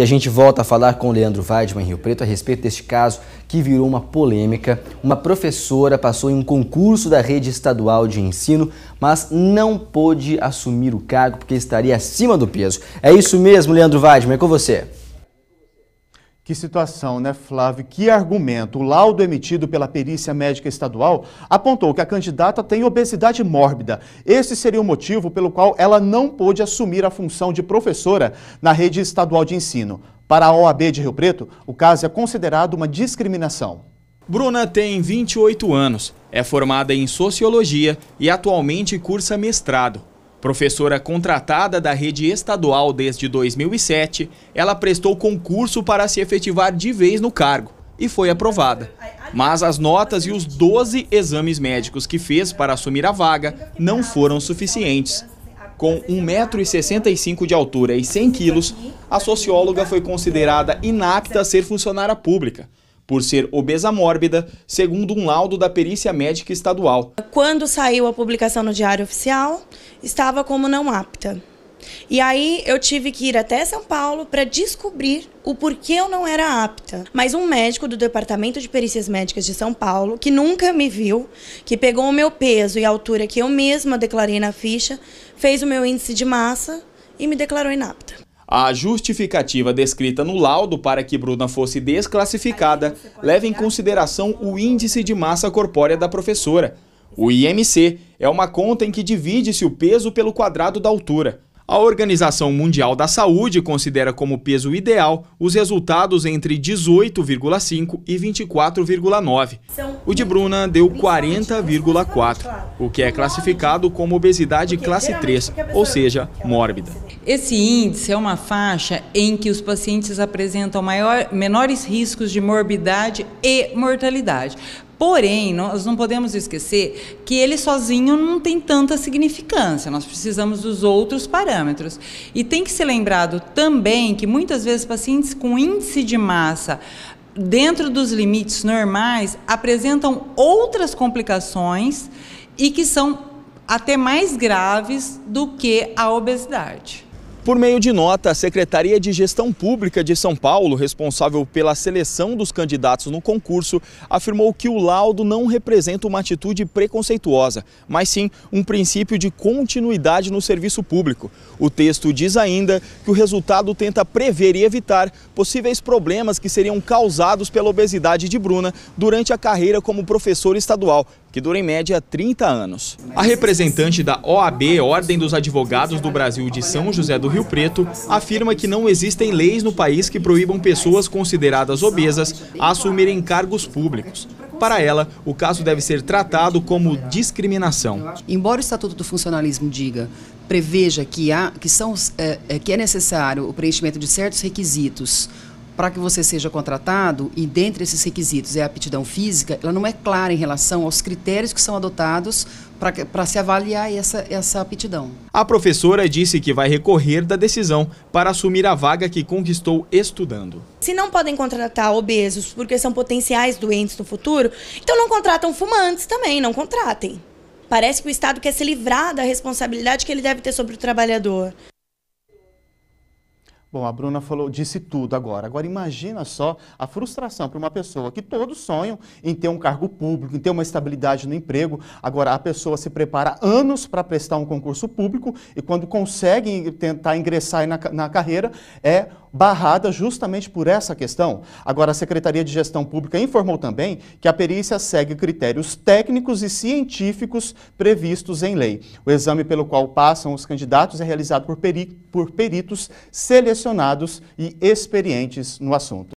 E a gente volta a falar com o Leandro Weidman, Rio Preto, a respeito deste caso que virou uma polêmica. Uma professora passou em um concurso da rede estadual de ensino, mas não pôde assumir o cargo porque estaria acima do peso. É isso mesmo, Leandro Weidman, é com você. Que situação, né, Flávio? Que argumento. O laudo emitido pela perícia médica estadual apontou que a candidata tem obesidade mórbida. Esse seria o motivo pelo qual ela não pôde assumir a função de professora na rede estadual de ensino. Para a OAB de Rio Preto, o caso é considerado uma discriminação. Bruna tem 28 anos, é formada em sociologia e atualmente cursa mestrado. Professora contratada da rede estadual desde 2007, ela prestou concurso para se efetivar de vez no cargo e foi aprovada. Mas as notas e os 12 exames médicos que fez para assumir a vaga não foram suficientes. Com 1,65m de altura e 100 quilos, a socióloga foi considerada inapta a ser funcionária pública por ser obesa mórbida, segundo um laudo da perícia médica estadual. Quando saiu a publicação no Diário Oficial, estava como não apta. E aí eu tive que ir até São Paulo para descobrir o porquê eu não era apta. Mas um médico do Departamento de Perícias Médicas de São Paulo, que nunca me viu, que pegou o meu peso e a altura que eu mesma declarei na ficha, fez o meu índice de massa e me declarou inapta. A justificativa descrita no laudo para que Bruna fosse desclassificada leva em consideração o índice de massa corpórea da professora. O IMC é uma conta em que divide-se o peso pelo quadrado da altura. A Organização Mundial da Saúde considera como peso ideal os resultados entre 18,5 e 24,9. O de Bruna deu 40,4, o que é classificado como obesidade classe 3, ou seja, é mórbida. Esse índice é uma faixa em que os pacientes apresentam maior, menores riscos de morbidade e mortalidade. Porém, nós não podemos esquecer que ele sozinho não tem tanta significância. Nós precisamos dos outros parâmetros. E tem que ser lembrado também que muitas vezes pacientes com índice de massa dentro dos limites normais apresentam outras complicações e que são até mais graves do que a obesidade. Por meio de nota, a Secretaria de Gestão Pública de São Paulo, responsável pela seleção dos candidatos no concurso, afirmou que o laudo não representa uma atitude preconceituosa, mas sim um princípio de continuidade no serviço público. O texto diz ainda que o resultado tenta prever e evitar possíveis problemas que seriam causados pela obesidade de Bruna durante a carreira como professor estadual, que dura em média 30 anos. A representante da OAB, Ordem dos Advogados do Brasil de São José do Rio Preto, afirma que não existem leis no país que proíbam pessoas consideradas obesas a assumirem cargos públicos. Para ela, o caso deve ser tratado como discriminação. Embora o Estatuto do Funcionalismo diga, preveja que, há, que, são, é, é que é necessário o preenchimento de certos requisitos para que você seja contratado, e dentre esses requisitos é a aptidão física, ela não é clara em relação aos critérios que são adotados para se avaliar essa, essa aptidão. A professora disse que vai recorrer da decisão para assumir a vaga que conquistou estudando. Se não podem contratar obesos porque são potenciais doentes no futuro, então não contratam fumantes também, não contratem. Parece que o Estado quer se livrar da responsabilidade que ele deve ter sobre o trabalhador. Bom, a Bruna falou, disse tudo agora. Agora imagina só a frustração para uma pessoa que todos sonham em ter um cargo público, em ter uma estabilidade no emprego. Agora a pessoa se prepara anos para prestar um concurso público e quando consegue tentar ingressar na, na carreira é barrada justamente por essa questão. Agora, a Secretaria de Gestão Pública informou também que a perícia segue critérios técnicos e científicos previstos em lei. O exame pelo qual passam os candidatos é realizado por, peri por peritos selecionados e experientes no assunto.